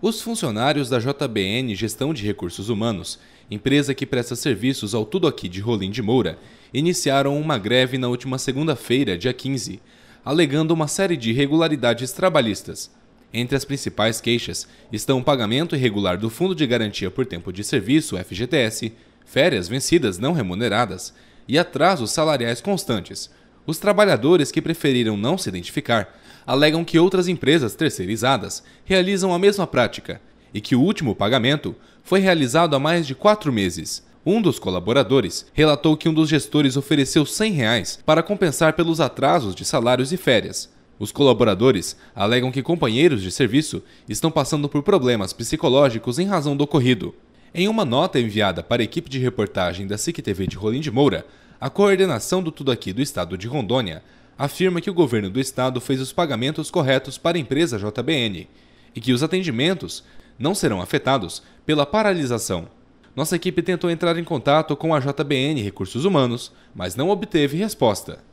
Os funcionários da JBN Gestão de Recursos Humanos, empresa que presta serviços ao Tudo Aqui de Rolim de Moura, iniciaram uma greve na última segunda-feira, dia 15, alegando uma série de irregularidades trabalhistas. Entre as principais queixas estão o pagamento irregular do Fundo de Garantia por Tempo de Serviço, FGTS, férias vencidas não remuneradas e atrasos salariais constantes, os trabalhadores que preferiram não se identificar alegam que outras empresas terceirizadas realizam a mesma prática e que o último pagamento foi realizado há mais de quatro meses. Um dos colaboradores relatou que um dos gestores ofereceu R$ reais para compensar pelos atrasos de salários e férias. Os colaboradores alegam que companheiros de serviço estão passando por problemas psicológicos em razão do ocorrido. Em uma nota enviada para a equipe de reportagem da SIC TV de Rolim de Moura, a coordenação do Tudo Aqui do estado de Rondônia afirma que o governo do estado fez os pagamentos corretos para a empresa JBN e que os atendimentos não serão afetados pela paralisação. Nossa equipe tentou entrar em contato com a JBN Recursos Humanos, mas não obteve resposta.